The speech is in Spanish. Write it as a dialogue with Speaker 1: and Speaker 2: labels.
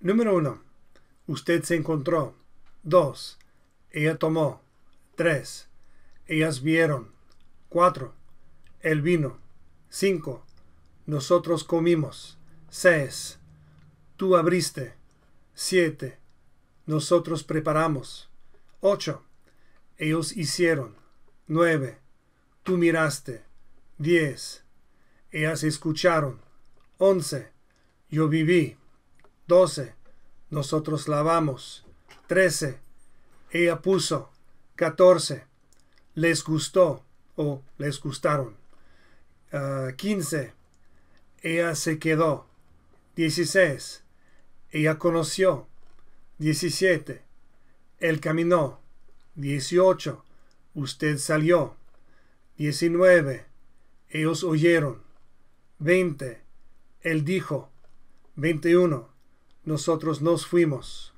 Speaker 1: Número 1. Usted se encontró. 2. Ella tomó. 3. Ellas vieron. 4. Él vino. 5. Nosotros comimos. 6. Tú abriste. 7. Nosotros preparamos. 8. Ellos hicieron. 9. Tú miraste. 10. Ellas escucharon. 11. Yo viví. 12. Nosotros lavamos. 13. Ella puso. 14. Les gustó o les gustaron. 15. Ah, ella se quedó. 16. Ella conoció. 17. Él caminó. 18. Usted salió. 19. Ellos oyeron. 20. Él dijo. 21 nosotros nos fuimos.